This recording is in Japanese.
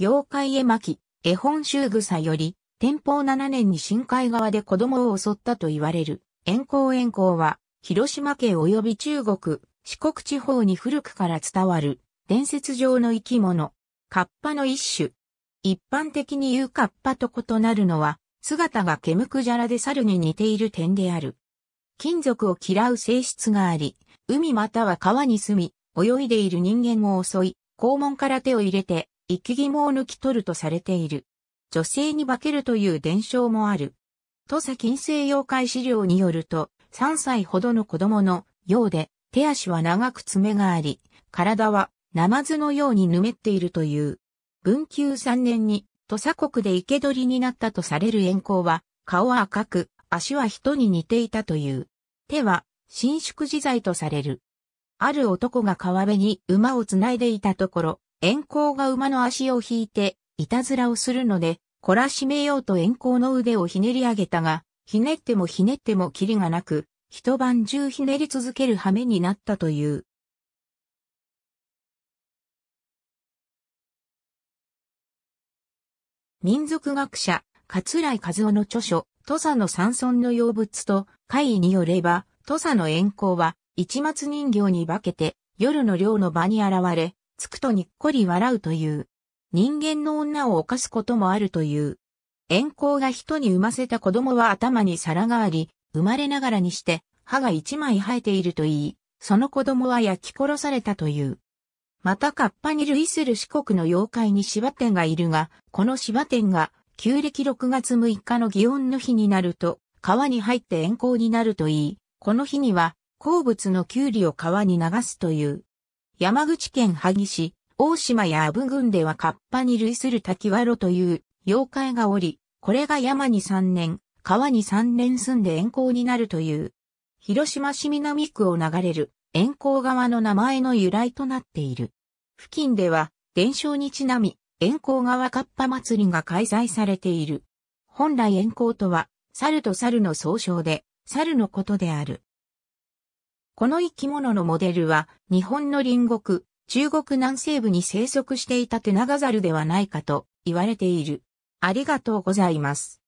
妖怪絵巻、絵本集草より、天保7年に深海側で子供を襲ったと言われる、遠行遠行は、広島県及び中国、四国地方に古くから伝わる、伝説上の生き物、カッパの一種。一般的に言うカッパと異なるのは、姿が毛むくじゃらで猿に似ている点である。金属を嫌う性質があり、海または川に住み、泳いでいる人間を襲い、肛門から手を入れて、生き肝を抜き取るとされている。女性に化けるという伝承もある。土佐近世妖怪資料によると、3歳ほどの子供のようで、手足は長く爪があり、体はナマズのようにぬめっているという。文久3年に土佐国で生け捕りになったとされる炎光は、顔は赤く、足は人に似ていたという。手は、伸縮自在とされる。ある男が川辺に馬をつないでいたところ、円光が馬の足を引いて、いたずらをするので、懲らしめようと円光の腕をひねり上げたが、ひねってもひねってもキリがなく、一晩中ひねり続ける羽目になったという。民族学者、桂井和夫の著書、土佐の山村の養物と、会議によれば、土佐の円光は、一末人形に化けて、夜の漁の場に現れ、つくとにっこり笑うという。人間の女を犯すこともあるという。遠行が人に産ませた子供は頭に皿があり、生まれながらにして歯が一枚生えているといい、その子供は焼き殺されたという。またカッパに類する四国の妖怪に芝天がいるが、この芝天が旧暦6月6日の祇園の日になると、川に入って遠行になるといい、この日には好物のキュウリを川に流すという。山口県萩市、大島や阿武郡では河童に類する滝わろという妖怪がおり、これが山に3年、川に3年住んで遠行になるという。広島市南区を流れる遠行川の名前の由来となっている。付近では伝承にちなみ、遠行川河童祭りが開催されている。本来遠行とは、猿と猿の総称で、猿のことである。この生き物のモデルは、日本の隣国、中国南西部に生息していたテナガザルではないかと言われている。ありがとうございます。